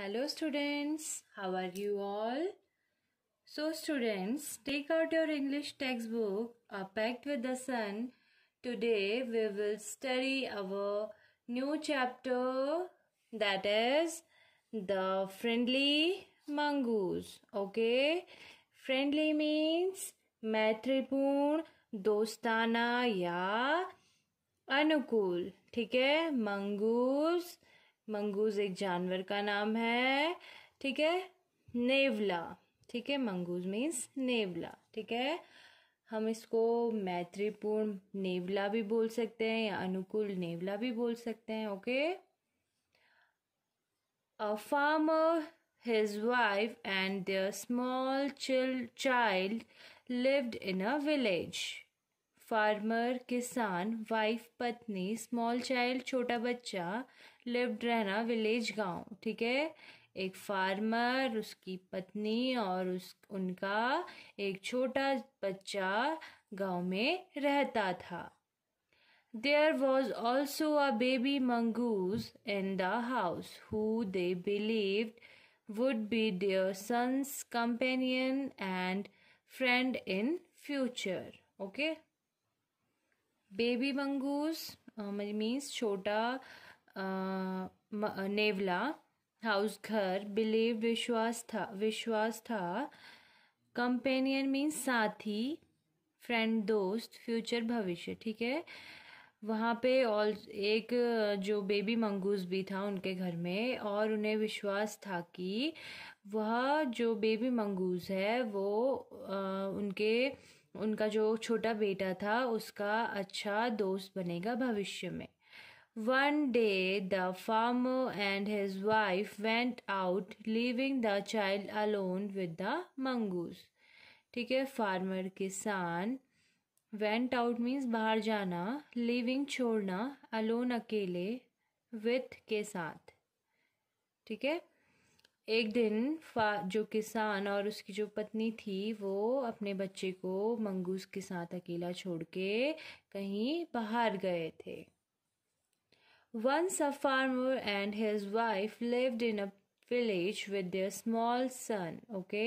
Hello students, how are you all? So students, take out your English textbook, A Pact with the Sun. Today we will study our new chapter that is the friendly mongoose. Okay, friendly means मैत्रीपूर्ण dostana, ya अनुकूल ठीक है mongoose. Mongoose एक जानवर का नाम है ठीक है नेवला ठीक है मंगूज मीन्स नेवला ठीक है हम इसको मैत्रीपूर्ण नेवला भी बोल सकते हैं या अनुकूल नेवला भी बोल सकते हैं okay a farmer wife and the small child child lived in a village farmer किसान वाइफ पत्नी स्मॉल चाइल्ड छोटा बच्चा लिव्ड रहना विलेज गांव ठीक है एक फार्मर उसकी पत्नी और उस उनका एक छोटा बच्चा गांव में रहता था there was also a baby mongoose in the house who they believed would be their son's companion and friend in future okay baby mongoose means छोटा नेवला हाउस घर बिलीव विश्वास था विश्वास था कंपेनियन मीन्स साथी फ्रेंड दोस्त फ्यूचर भविष्य ठीक है वहाँ पे और एक जो बेबी मंगूस भी था उनके घर में और उन्हें विश्वास था कि वह जो बेबी मंगूस है वो आ, uh, उनके उनका जो छोटा बेटा था उसका अच्छा दोस्त बनेगा भविष्य में one day the farm and his wife went out leaving the child alone with the mongoose ठीक है फार्मर किसान वेंट आउट मीन्स बाहर जाना लिविंग छोड़ना अलोन अकेले विथ के साथ ठीक है एक दिन जो किसान और उसकी जो पत्नी थी वो अपने बच्चे को मंगूस के साथ अकेला छोड़ के कहीं बाहर गए थे once a farmer and his wife lived in a village with their small son okay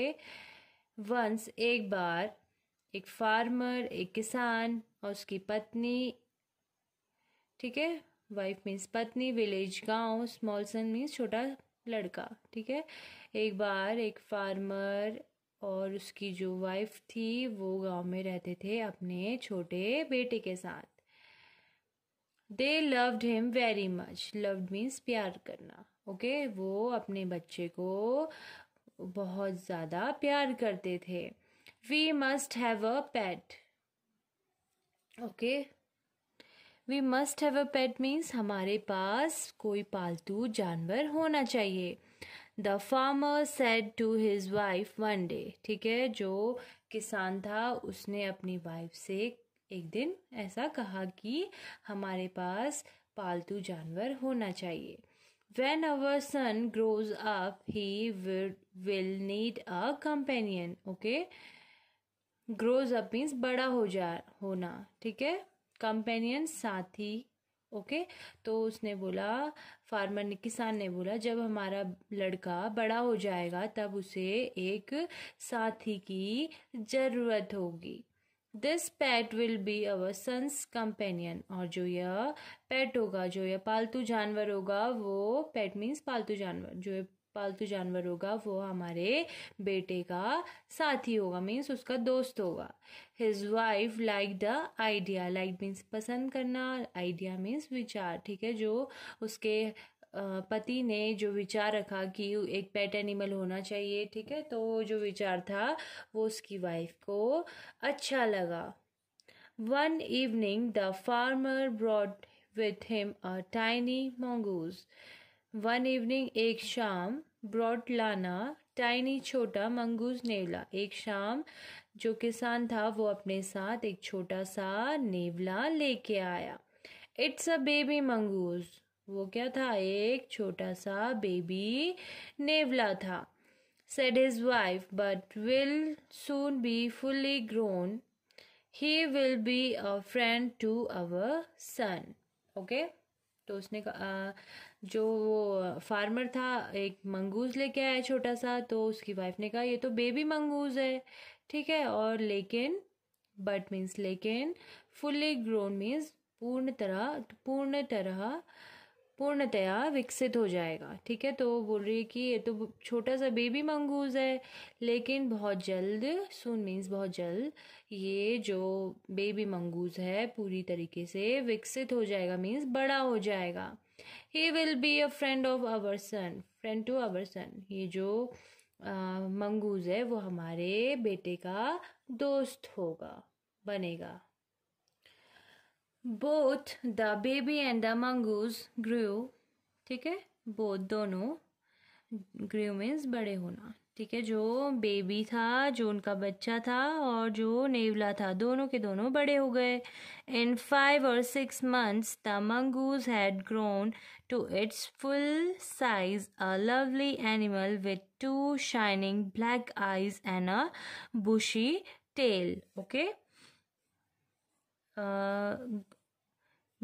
once एक बार एक फार्मर एक किसान और उसकी पत्नी ठीक है वाइफ मीन्स पत्नी विलेज गांव स्मॉल सन मीन्स छोटा लड़का ठीक है एक बार एक फार्मर और उसकी जो वाइफ थी वो गांव में रहते थे अपने छोटे बेटे के साथ they loved him very much loved means प्यार करना ओके okay? वो अपने बच्चे को बहुत ज़्यादा प्यार करते थे we must have a pet okay we must have a pet means हमारे पास कोई पालतू जानवर होना चाहिए the farmer said to his wife one day ठीक है जो किसान था उसने अपनी वाइफ से एक दिन ऐसा कहा कि हमारे पास पालतू जानवर होना चाहिए when our son grows up he will, will need a companion okay grows up means बड़ा हो जा होना ठीक है कंपेनियन साथी ओके okay? तो उसने बोला फार्मर ने किसान ने बोला जब हमारा लड़का बड़ा हो जाएगा तब उसे एक साथी की जरूरत होगी this pet will be our son's companion और जो यह पैट होगा जो यह पालतू जानवर होगा वो पैट मीन्स पालतू जानवर जो यह पालतू जानवर होगा वो हमारे बेटे का साथी होगा मीन्स उसका दोस्त होगा his wife like the idea like means पसंद करना आइडिया मीन्स विचार ठीक है जो उसके पति ने जो विचार रखा कि एक पेट एनिमल होना चाहिए ठीक है तो जो विचार था वो उसकी वाइफ को अच्छा लगा one evening the farmer brought with him a tiny mongoose one evening एक शाम ब्रॉड लाना टाइनी छोटा मंगूज नेवला एक शाम जो किसान था वो अपने साथ एक छोटा सा नेवला लेके आया इट्स अ बेबी मंगूज वो क्या था एक छोटा सा बेबी नेवला था said his wife but will soon be fully grown he will be a friend to our son okay तो उसने कहा जो वो फार्मर था एक मंगूज लेके आया छोटा सा तो उसकी वाइफ ने कहा ये तो बेबी मंगूज है ठीक है और लेकिन बट मीन्स लेकिन फुली ग्रोन मीन्स पूर्ण तरह पूर्ण तरह पूर्णतया विकसित हो जाएगा ठीक है तो बोल रही है कि ये तो छोटा सा बेबी मंगूज है लेकिन बहुत जल्द सुन मीन्स बहुत जल्द ये जो बेबी मंगूज है पूरी तरीके से विकसित हो जाएगा मीन्स बड़ा हो जाएगा he will be a friend of our son friend to our son ये जो मंगूज है वो हमारे बेटे का दोस्त होगा बनेगा both the baby and the mongoose grew ठीक है बोथ दोनों ग्रू मीन्स बड़े होना ठीक है जो बेबी था जो उनका बच्चा था और जो नेवला था दोनों के दोनों बड़े हो गए इन फाइव और six months the mongoose had grown to its full size a lovely animal with two shining black eyes and a bushy tail okay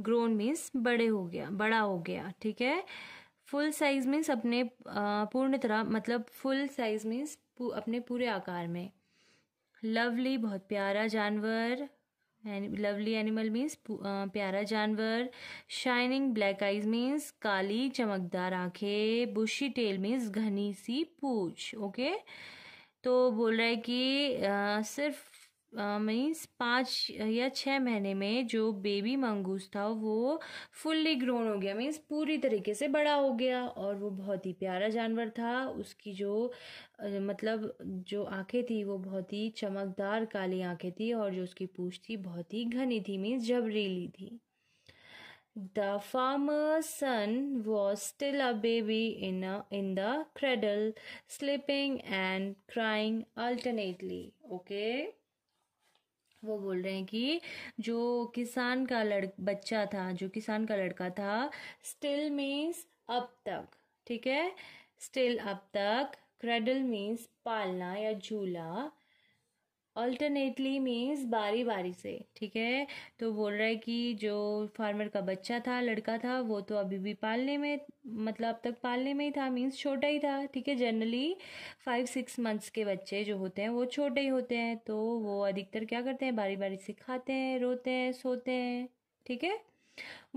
grown means बड़े हो गया बड़ा हो गया ठीक है फुल साइज मीन्स अपने पूर्ण तरह मतलब फुल साइज मीन्स अपने पूरे आकार में लवली बहुत प्यारा जानवर लवली एनिमल मीन्स प्यारा जानवर शाइनिंग ब्लैक आइज मीन्स काली चमकदार आंखें बुशी टेल मीन्स घनी सी पूछ ओके तो बोल रहा है कि आ, सिर्फ मीन्स पाँच या छः महीने में जो बेबी मंगूस था वो फुल्ली ग्रोन हो गया मीन्स पूरी तरीके से बड़ा हो गया और वो बहुत ही प्यारा जानवर था उसकी जो मतलब जो आंखें थी वो बहुत ही चमकदार काली आंखें थी और जो उसकी पूछ थी बहुत ही घनी थी मीन्स जबरीली थी the farm son was still a baby in in the cradle cradle, and crying crying okay वो बोल रहे हैं कि जो किसान का लड़ बच्चा था जो किसान का लड़का था स्टिल मीन्स अब तक ठीक है स्टिल अब तक क्रेडल मीन्स पालना या झूला अल्टरनेटली मीन्स बारी बारी से ठीक है तो बोल रहा है कि जो फार्मर का बच्चा था लड़का था वो तो अभी भी पालने में मतलब अब तक पालने में ही था मीन्स छोटा ही था ठीक है जनरली फाइव सिक्स मंथ्स के बच्चे जो होते हैं वो छोटे ही होते हैं तो वो अधिकतर क्या करते हैं बारी बारी से खाते हैं रोते हैं सोते हैं ठीक है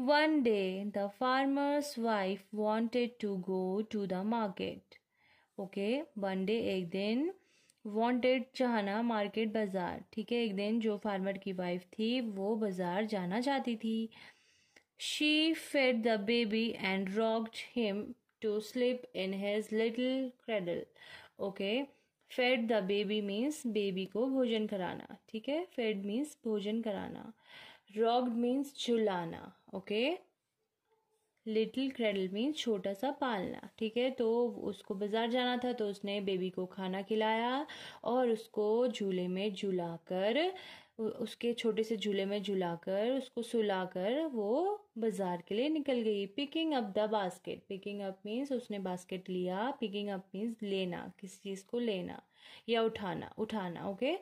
one day the farmer's wife wanted to go to the market okay one day एक दिन वांटेड चाहना मार्केट बाज़ार ठीक है एक दिन जो फार्मर की वाइफ थी वो बाज़ार जाना चाहती थी she fed the baby and rocked him to sleep in his little cradle okay fed the baby means baby को भोजन कराना ठीक है फेड मीन्स भोजन कराना रॉक्ड मीन्स झुलाना okay okay? Little cradle means छोटा सा पालना ठीक है तो उसको बाजार जाना था तो उसने बेबी को खाना खिलाया और उसको झूले में झुलाकर उसके छोटे से झूले में झुलाकर उसको सुलाकर वो बाजार के लिए निकल गई picking up the basket picking up means उसने बास्केट लिया पिकिंग अप मीन्स लेना किसी चीज़ को लेना या उठाना उठाना ओके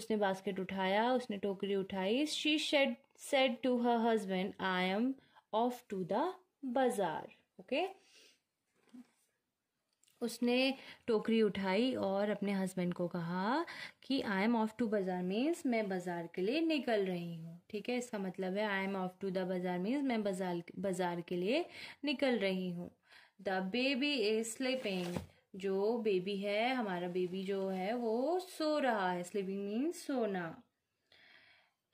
उसने बास्केट उठाया उसने टोकरी उठाई she said said to her husband I am off to the bazaar okay उसने टोकरी उठाई और अपने हस्बैंड को कहा कि I am off to bazaar means मैं बाज़ार के लिए निकल रही हूँ ठीक है इसका मतलब है I am off to the bazaar means मैं बाज़ार बाज़ार के लिए निकल रही हूँ द बेबी इज स्लीपिंग जो बेबी है हमारा बेबी जो है वो सो रहा है स्लीपिंग मीन्स सोना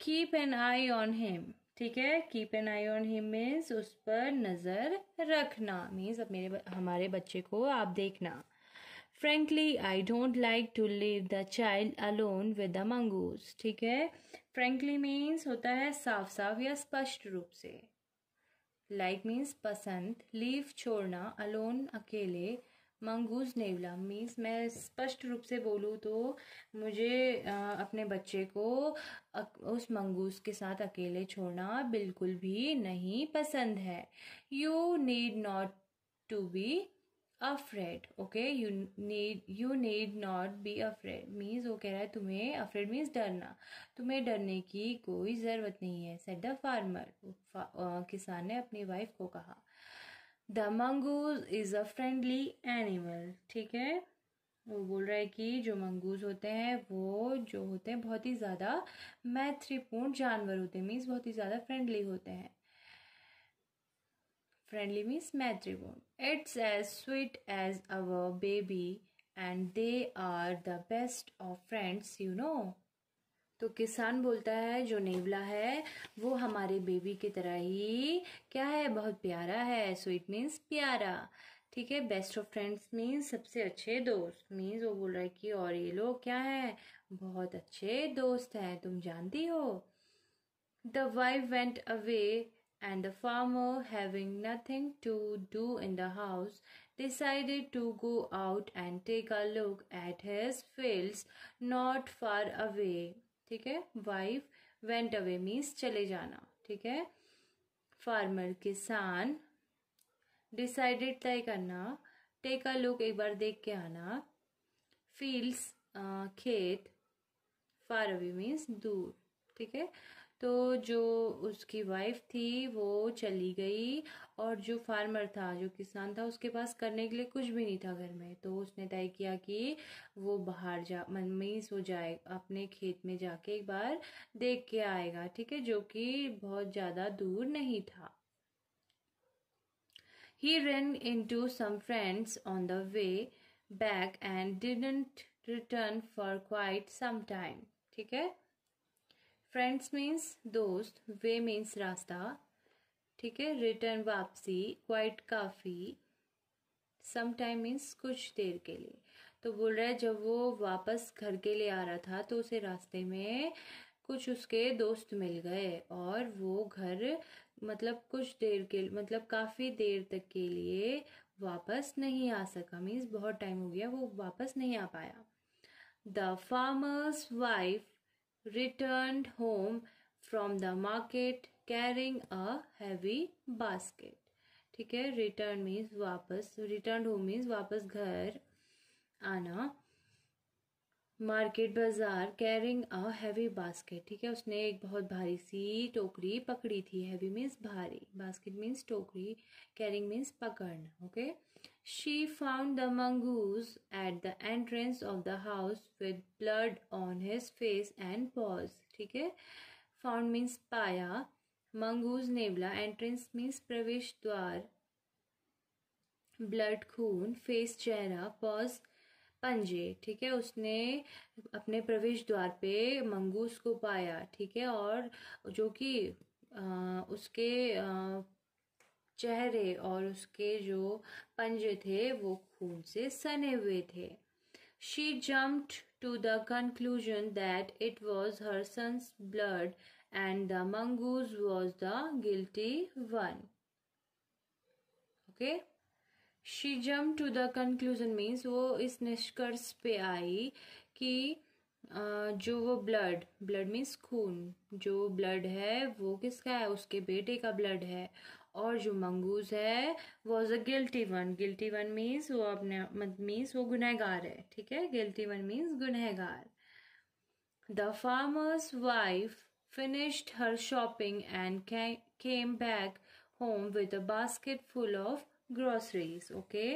keep an eye on him ठीक है keep an eye on him means उस पर नज़र रखना मीन्स अब मेरे हमारे बच्चे को आप देखना frankly I don't like to leave the child alone with the mongoose ठीक है फ्रेंकली मीन्स होता है साफ साफ या स्पष्ट रूप से लाइक like मीन्स पसंद लीव छोड़ना अलोन अकेले मंगूज नेवला मीन्स मैं स्पष्ट रूप से बोलूँ तो मुझे अपने बच्चे को उस मंगूस के साथ अकेले छोड़ना बिल्कुल भी नहीं पसंद है you need not to be afraid okay you need you need not be afraid means वो कह रहा है तुम्हें अफ्रेड मीन्स डरना तुम्हें डरने की कोई ज़रूरत नहीं है सेट द फार्मर किसान ने अपनी वाइफ को कहा the mongoose is a friendly animal ठीक है वो बोल रहा है कि जो मंगूज होते हैं वो जो होते हैं बहुत ही ज़्यादा मैत्रीपूर्ण जानवर होते हैं मीन्स बहुत ही ज़्यादा फ्रेंडली होते हैं फ्रेंडली मीन्स मैत्रीपूर्ण it's as sweet as our baby and they are the best of friends you know तो किसान बोलता है जो नेवला है वो हमारे बेबी की तरह ही क्या है बहुत प्यारा है सो इट मीन्स प्यारा ठीक है बेस्ट ऑफ फ्रेंड्स मीन्स सबसे अच्छे दोस्त मीन्स वो बोल रहा है कि और ये लोग क्या है बहुत अच्छे दोस्त हैं तुम जानती हो the wife went away and the farm having nothing to do in the house decided to go out and take a look at his fields not far away ठीक है वाइफ वेंट अवे मीन्स चले जाना ठीक है farmer किसान decided तय करना take a look एक बार देख के आना फील्ड्स खेत फार अवे मीन्स दूर ठीक है तो जो उसकी वाइफ थी वो चली गई और जो फार्मर था जो किसान था उसके पास करने के लिए कुछ भी नहीं था घर में तो उसने तय किया कि वो बाहर जा मीन्स वो जाए अपने खेत में जाके एक बार देख के आएगा ठीक है जो कि बहुत ज़्यादा दूर नहीं था He ran into some friends on the way back and didn't return for quite some time. ठीक है फ्रेंड्स मीन्स दोस्त वे मीन्स रास्ता ठीक है रिटर्न वापसी क्वाइट काफ़ी सम टाइम मीन्स कुछ देर के लिए तो बोल रहा है जब वो वापस घर के लिए आ रहा था तो उसे रास्ते में कुछ उसके दोस्त मिल गए और वो घर मतलब कुछ देर के मतलब काफ़ी देर तक के लिए वापस नहीं आ सका मीन्स बहुत टाइम हो गया वो वापस नहीं आ पाया the farmer's wife return home from the market carrying a heavy basket ठीक है रिटर्न मीन्स वापस रिटर्न होम मीन्स वापस घर आना मार्केट बाजार कैरिंग अ हैवी बास्केट ठीक है उसने एक बहुत भारी सी टोकरी पकड़ी थी हैवी मीन्स भारी बास्केट मीन्स टोकरी कैरिंग मीन्स पकड़ना okay she found the mongoose at the entrance of the house with blood on his face and paws ठीक है फाउंड मीन्स पाया मंगूज नेवला एंट्रेंस मीन्स प्रवेश द्वार ब्लड खून फेस चेहरा पॉज पंजे ठीक है उसने अपने प्रवेश द्वार पे मंगूस को पाया ठीक है और जो कि उसके आ, चेहरे और उसके जो पंजे थे वो खून से सने हुए थे she jumped to the conclusion that it was her son's blood and the mongoose was the guilty one. Okay. she jumped to the conclusion means वो इस निष्कर्ष पे आई ki जो वो ब्लड ब्लड मीन्स खून जो ब्लड है वो किसका है उसके बेटे का ब्लड है और जो मंगूज है was a guilty one guilty one means वो अपने मीन्स वो गुनहगार है ठीक है गिल्टी वन मीन्स गुनहगार the farmer's wife finished her shopping and came back home with a basket full of groceries okay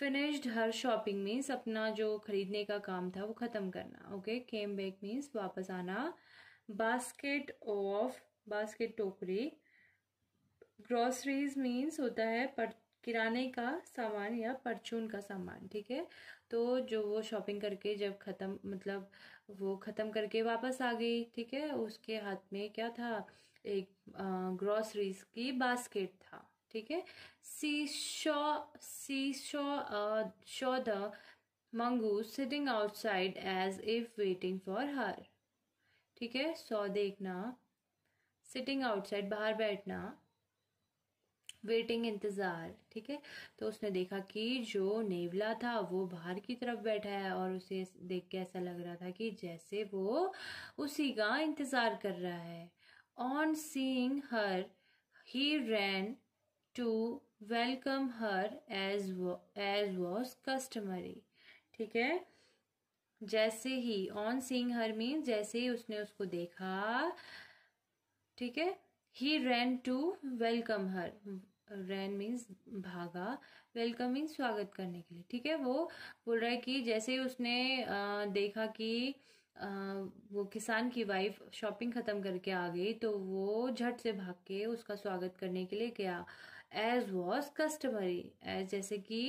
finished her shopping means अपना जो खरीदने का काम था वो ख़त्म करना okay came back means वापस आना basket of basket टोकरी groceries means होता है पर किराने का सामान या परचून का सामान ठीक है तो जो वो शॉपिंग करके जब ख़त्म मतलब वो ख़त्म करके वापस आ गई ठीक है उसके हाथ में क्या था एक ग्रॉसरीज की बास्केट था ठीक है she saw she saw saw the mongoose sitting outside as if waiting for her ठीक है सौ देखना सिटिंग आउटसाइड बाहर बैठना वेटिंग इंतज़ार ठीक है तो उसने देखा कि जो नेवला था वो बाहर की तरफ बैठा है और उसे देख के ऐसा लग रहा था कि जैसे वो उसी का इंतज़ार कर रहा है on seeing her he ran to welcome her as as was customary ठीक है जैसे ही ऑन सीइंग हर मीन जैसे ही उसने उसको देखा ठीक है he ran to welcome her ran means भागा मीन्स स्वागत करने के लिए ठीक है वो बोल रहा है कि जैसे उसने देखा कि वो किसान की वाइफ शॉपिंग खत्म करके आ गई तो वो झट से भाग के उसका स्वागत करने के लिए गया एज वॉज कस्टमरी एज जैसे कि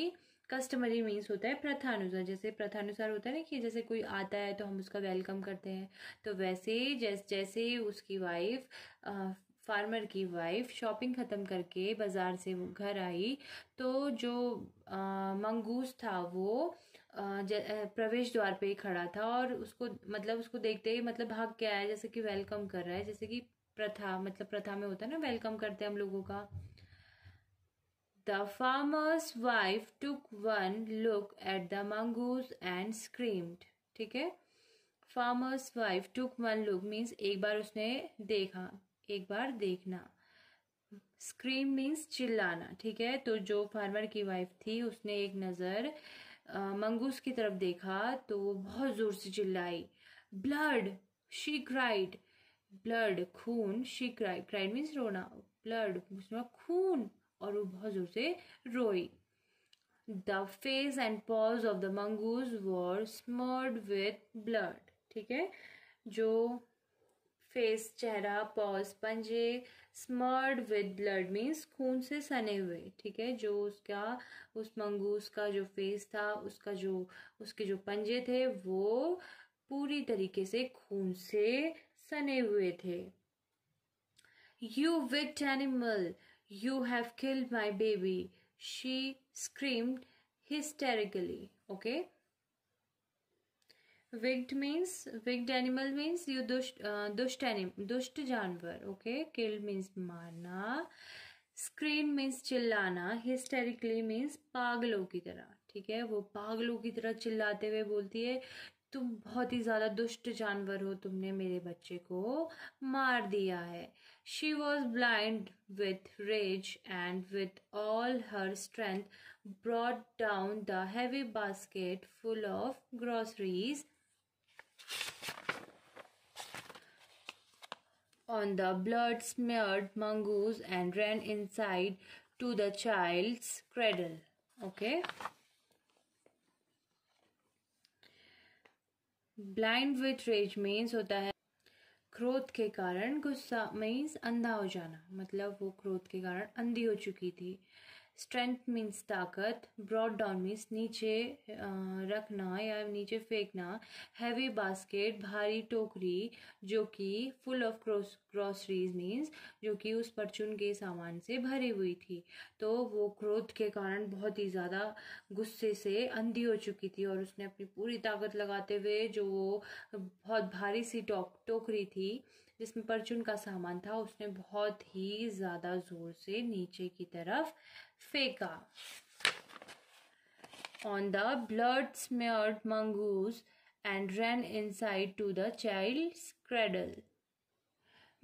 कस्टमरी मीन्स होता है प्रथानुसार जैसे प्रथानुसार होता है ना कि जैसे कोई आता है तो हम उसका वेलकम करते हैं तो वैसे ही जैस जैसे ही उसकी वाइफ फार्मर की वाइफ शॉपिंग ख़त्म करके बाज़ार से घर आई तो जो मंगूस था वो प्रवेश द्वार पे ही खड़ा था और उसको मतलब उसको देखते ही मतलब भाग के आया जैसे कि वेलकम कर रहा है जैसे कि प्रथा मतलब प्रथा में होता है ना वेलकम करते हैं हम लोगों का the farmer's wife took one look at the mongoose and screamed ठीक है farmer's wife took one look means एक बार उसने देखा एक बार देखना स्क्रीम मीन्स चिल्लाना ठीक है तो जो फार्मर की वाइफ थी उसने एक नज़र मंगूस की तरफ देखा तो वो बहुत ज़ोर से चिल्लाई ब्लड शी क्राइड ब्लड खून शी क्राइड क्राइड मीन्स रोना ब्लड उसमें खून और वो बहुत ज़ोर से रोई the face and paws of the mongoose were smeared with blood ठीक है जो फेस चेहरा पॉज पंजे स्मर्ड विद ब्लड मीन्स खून से सने हुए ठीक है जो उसका उस मंगूस का जो फेस था उसका जो उसके जो पंजे थे वो पूरी तरीके से खून से सने हुए थे you wicked animal you have killed my baby she screamed hysterically okay wicked means wicked animal means you दुष्ट दुष्ट एनिम दुष्ट जानवर ओके किल मीन्स मारना स्क्रीन मीन्स चिल्लाना हिस्टेरिकली मीन्स पागलों की तरह ठीक है वो पागलों की तरह चिल्लाते हुए बोलती है तुम बहुत ही ज़्यादा दुष्ट जानवर हो तुमने मेरे बच्चे को मार दिया है she was blind with rage and with all her strength brought down the heavy basket full of groceries on the blood smeared mongoose and ran inside to the child's cradle. Okay. Blind with rage means होता है क्रोध के कारण गुस्सा means अंधा हो जाना मतलब वो क्रोध के कारण अंधी हो चुकी थी स्ट्रेंथ मीन्स ताकत ब्रॉड डाउन मीन्स नीचे रखना या नीचे फेंकना हैवी बास्केट भारी टोकरी जो कि फुल ऑफ ग्रॉसरीज मीन्स जो कि उस परचून के सामान से भरी हुई थी तो वो क्रोध के कारण बहुत ही ज़्यादा गुस्से से अंधी हो चुकी थी और उसने अपनी पूरी ताकत लगाते हुए जो वो बहुत भारी सी टोकरी थी जिसमें परचून का सामान था उसने बहुत ही ज़्यादा ज़ोर से नीचे की तरफ फेंका the blood blood mongoose and and inside to the child cradle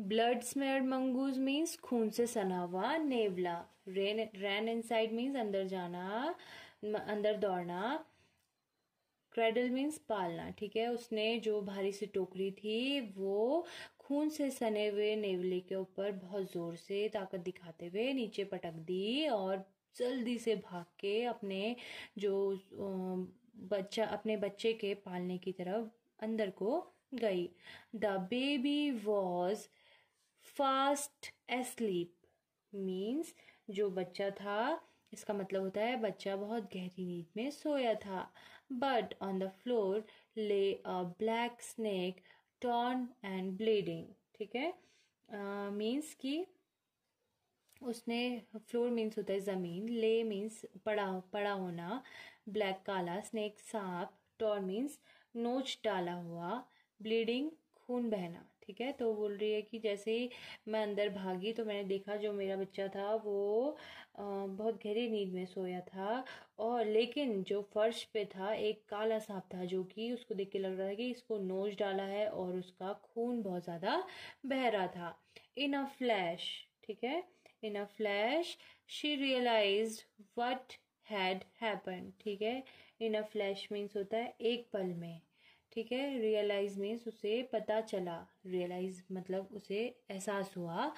blood smeared mongoose means खून से सना हुआ नेवला रेन रैन साइड मीन्स अंदर जाना अंदर दौड़ना क्रेडल मीन्स पालना ठीक है उसने जो भारी सी टोकरी थी वो खून से सने हुए नेवले के ऊपर बहुत जोर से ताकत दिखाते हुए नीचे पटक दी और जल्दी से भाग के अपने जो बच्चा अपने बच्चे के पालने की तरफ अंदर को गई the baby was fast asleep means जो बच्चा था इसका मतलब होता है बच्चा बहुत गहरी नींद में सोया था but on the floor lay a black snake torn and bleeding ठीक है मीन्स uh, कि उसने फ्लोर मीन्स होता है ज़मीन ले मीन्स पड़ा पड़ा होना ब्लैक काला स्नेक सांप टॉर मीन्स नोच डाला हुआ ब्लीडिंग खून बहना ठीक है तो बोल रही है कि जैसे ही मैं अंदर भागी तो मैंने देखा जो मेरा बच्चा था वो बहुत गहरी नींद में सोया था और लेकिन जो फर्श पे था एक काला सांप था जो कि उसको देख के लग रहा था कि इसको नोच डाला है और उसका खून बहुत ज़्यादा बह रहा था इन अ फ्लैश ठीक है in a flash she realised what had happen ठीक है इन अ फ्लैश मीन्स होता है एक पल में ठीक है रियलाइज मीन्स उसे पता चला रियलाइज मतलब उसे एहसास हुआ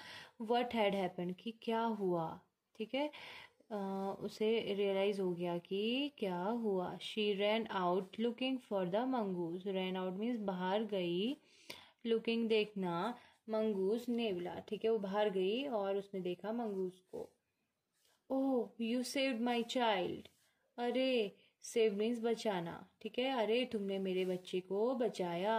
वट हैड हैपन कि क्या हुआ ठीक है Uh, उसे रियलाइज हो गया कि क्या हुआ she ran out looking for the mongoose ran out means बाहर गई लुकिंग देखना मंगूस नेवला ठीक है वो बाहर गई और उसने देखा मंगूस को oh you saved my child अरे सेव मीन्स बचाना ठीक है अरे तुमने मेरे बच्चे को बचाया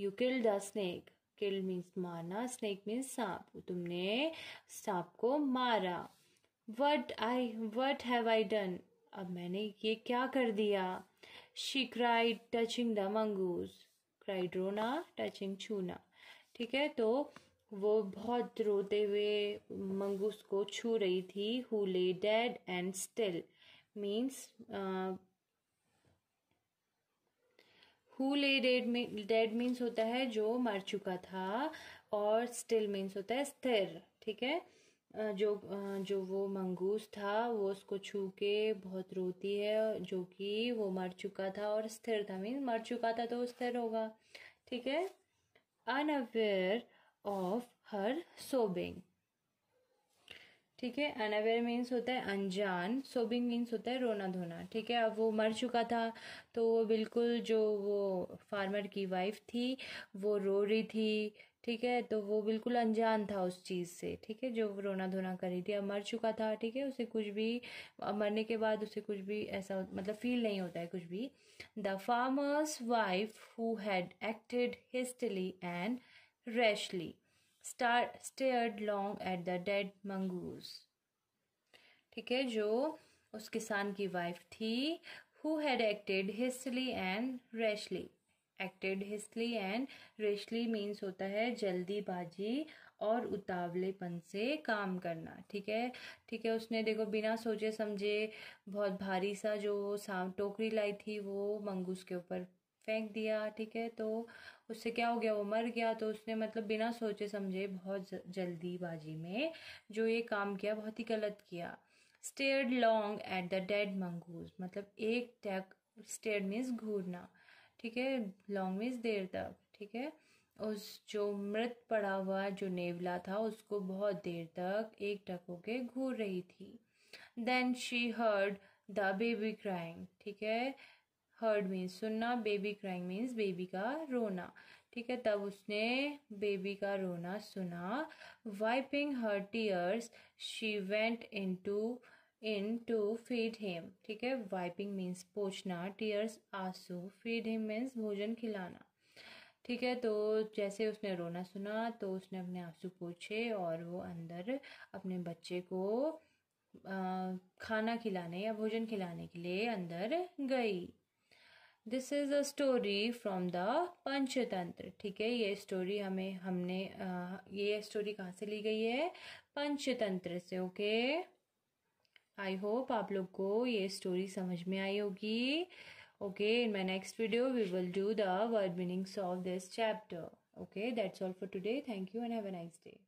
you kill the snake kill means मारना स्नेक मीन्स सांप तुमने सांप को मारा what I what have I done अब मैंने ये क्या कर दिया she cried touching the mongoose cried रोना टचिंग छूना ठीक है तो वो बहुत रोते हुए मंगूस को छू रही थी who lay dead and still means who lay dead dead means होता है जो मर चुका था और स्टिल मीन्स होता है स्थिर ठीक है जो जो वो मंगूस था वो उसको छू के बहुत रोती है जो कि वो मर चुका था और स्थिर था मीन मर चुका था तो स्थिर होगा ठीक है अनअवेयर ऑफ हर सोबिंग ठीक है अनअवेयर मीन्स होता है अनजान सोबिंग मीन्स होता है रोना धोना ठीक है अब वो मर चुका था तो वो बिल्कुल जो वो फार्मर की वाइफ थी वो रो रही थी ठीक है तो वो बिल्कुल अनजान था उस चीज़ से ठीक है जो रोना धोना कर रही थी अब मर चुका था ठीक है उसे कुछ भी मरने के बाद उसे कुछ भी ऐसा मतलब फील नहीं होता है कुछ भी the farmer's wife who had acted hastily and rashly stared stared long at the dead mongoose ठीक है जो उस किसान की वाइफ थी who had acted hastily and rashly acted hastily and rashly means होता है जल्दीबाजी और उतावलेपन से काम करना ठीक है ठीक है उसने देखो बिना सोचे समझे बहुत भारी सा जो सा टोकरी लाई थी वो मंगूस के ऊपर फेंक दिया ठीक है तो उससे क्या हो गया वो मर गया तो उसने मतलब बिना सोचे समझे बहुत जल्दी बाजी में जो ये काम किया बहुत ही गलत किया stared long at the dead mongoose मतलब एक टैक स्टेड मीन्स घूरना ठीक है लॉन्ग मीन्स देर तक ठीक है उस जो मृत पड़ा हुआ जो नेवला था उसको बहुत देर तक एक टक होके घूर रही थी then she heard the baby crying ठीक है हर्ड मीन्स सुनना बेबी क्राइंग मीन्स बेबी का रोना ठीक है तब उसने बेबी का रोना सुना wiping her tears she went in to in to feed him ठीक है वाइपिंग मीन्स पोछना टीयर्स आंसू फीड हिम मीन्स भोजन खिलाना ठीक है तो जैसे उसने रोना सुना तो उसने अपने आंसू पोछे और वो अंदर अपने बच्चे को आ, खाना खिलाने या भोजन खिलाने के लिए अंदर गई this is a story from the Panchatantra ठीक है ये स्टोरी हमें हमने ये स्टोरी कहाँ से ली गई है पंचतंत्र से ओके आई होप आप लोग को ये स्टोरी समझ में आई होगी okay in my next video we will do the word meanings of this chapter okay that's all for today thank you and have a nice day